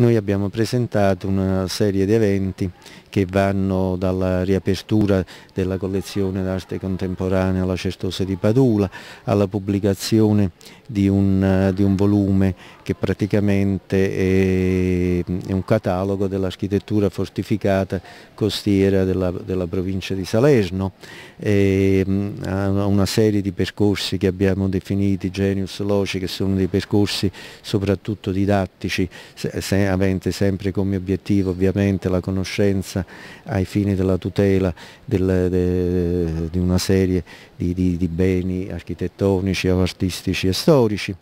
Noi abbiamo presentato una serie di eventi che vanno dalla riapertura della collezione d'arte contemporanea alla Certosa di Padula, alla pubblicazione di un, di un volume che praticamente è, è un catalogo dell'architettura fortificata costiera della, della, provincia di Salerno, e, mm, una serie di percorsi che abbiamo definiti Genius Loci, che sono dei percorsi soprattutto didattici, avente sempre come obiettivo ovviamente la conoscenza ai fini della tutela del, de, di una serie di, di, di beni architettonici, artistici e storici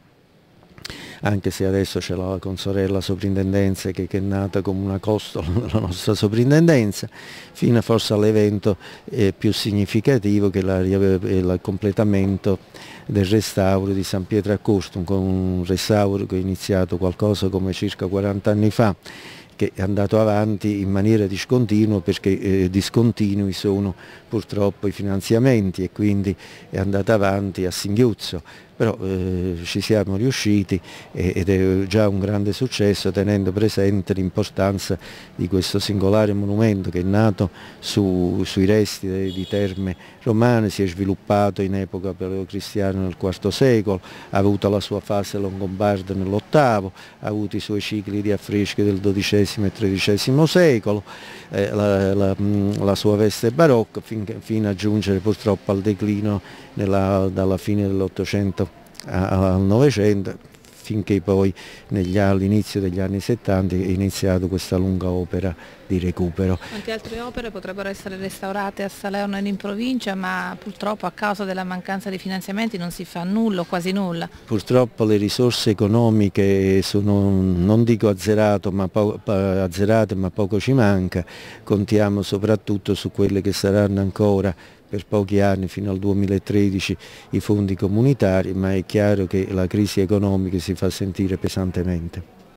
anche se adesso c'è la consorella sovrintendenza che, che, è nata come una costola della nostra sovrintendenza, fino forse all'evento eh, più significativo che è eh, il completamento del restauro di San Pietro a Costum, un restauro che è iniziato qualcosa come circa 40 anni fa che è andato avanti in maniera discontinua perché eh, discontinui sono purtroppo i finanziamenti e quindi è andato avanti a singhiozzo, però eh, ci siamo riusciti ed è già un grande successo tenendo presente l'importanza di questo singolare monumento che è nato su, sui resti di terme romane, si è sviluppato in epoca cristiana nel IV secolo, ha avuto la sua fase longobarda nell'VIII, ha avuto i suoi cicli di affreschi del XII e XIII secolo, eh, la, la, mm, la, sua veste barocca fin, fino a giungere purtroppo al declino nella, dalla fine dell'Ottocento al Novecento finché poi all'inizio degli anni 70 è iniziata questa lunga opera di recupero. Quante altre opere potrebbero essere restaurate a Salerno e in provincia ma purtroppo a causa della mancanza di finanziamenti non si fa nulla quasi nulla? Purtroppo le risorse economiche sono, non dico azzerato, ma azzerate ma poco ci manca, contiamo soprattutto su quelle che saranno ancora per pochi anni fino al 2013 i fondi comunitari, ma è chiaro che la crisi economica si fa sentire pesantemente.